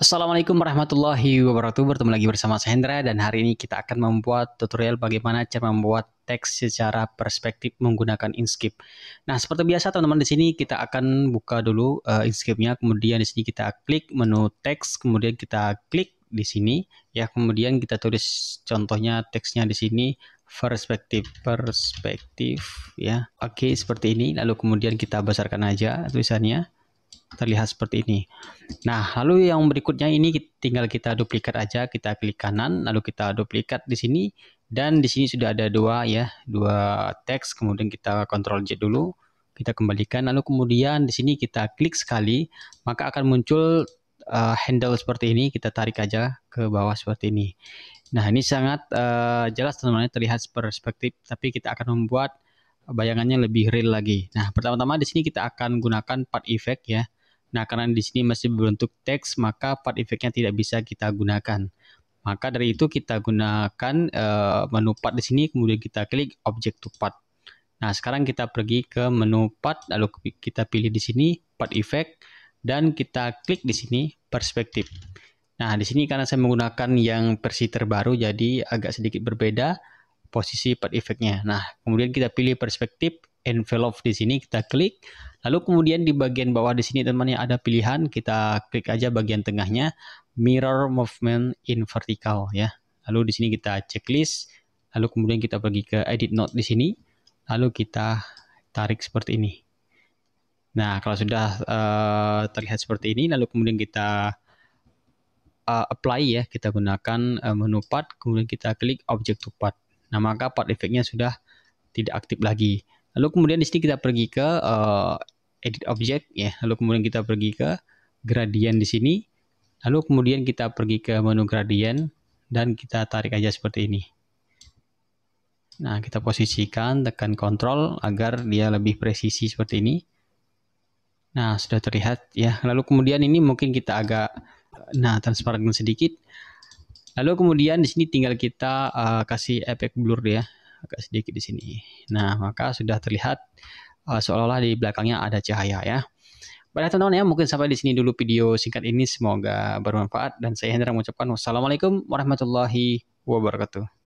Assalamualaikum warahmatullahi wabarakatuh Bertemu lagi bersama saya Hendra Dan hari ini kita akan membuat tutorial bagaimana cara membuat teks secara perspektif menggunakan Inkscape Nah seperti biasa teman-teman di sini kita akan buka dulu uh, Inkscape-nya Kemudian di sini kita klik menu teks Kemudian kita klik di sini ya Kemudian kita tulis contohnya teksnya di sini perspektif perspektif ya Oke seperti ini lalu kemudian kita besarkan aja tulisannya terlihat seperti ini. Nah, lalu yang berikutnya ini tinggal kita duplikat aja, kita klik kanan, lalu kita duplikat di sini dan di sini sudah ada dua ya, dua teks. Kemudian kita kontrol J dulu, kita kembalikan, lalu kemudian di sini kita klik sekali, maka akan muncul uh, handle seperti ini. Kita tarik aja ke bawah seperti ini. Nah, ini sangat uh, jelas teman-teman terlihat perspektif, tapi kita akan membuat bayangannya lebih real lagi. Nah, pertama-tama di sini kita akan gunakan part effect ya. Nah, karena di sini masih berbentuk teks, maka part effectnya tidak bisa kita gunakan. Maka dari itu kita gunakan uh, menu part di sini, kemudian kita klik object to part. Nah, sekarang kita pergi ke menu part, lalu kita pilih di sini part effect, dan kita klik di sini perspektif. Nah, di sini karena saya menggunakan yang versi terbaru, jadi agak sedikit berbeda posisi part efeknya. Nah, kemudian kita pilih perspektif envelope di sini kita klik. Lalu kemudian di bagian bawah di sini teman-teman ada pilihan, kita klik aja bagian tengahnya mirror movement in vertical ya. Lalu di sini kita checklist, lalu kemudian kita pergi ke edit note di sini, lalu kita tarik seperti ini. Nah, kalau sudah uh, terlihat seperti ini lalu kemudian kita uh, apply ya, kita gunakan uh, menu part, kemudian kita klik object to part. Nah, maka part effect-nya sudah tidak aktif lagi. Lalu kemudian di sini kita pergi ke uh, edit object ya. Lalu kemudian kita pergi ke gradient di sini. Lalu kemudian kita pergi ke menu gradient dan kita tarik aja seperti ini. Nah, kita posisikan, tekan kontrol agar dia lebih presisi seperti ini. Nah, sudah terlihat ya. Lalu kemudian ini mungkin kita agak nah transparan sedikit. Lalu kemudian di sini tinggal kita uh, kasih efek blur ya, agak sedikit di sini. Nah, maka sudah terlihat uh, seolah-olah di belakangnya ada cahaya ya. Baiklah teman-teman ya, mungkin sampai di sini dulu video singkat ini semoga bermanfaat dan saya Hendra mengucapkan wassalamualaikum warahmatullahi wabarakatuh.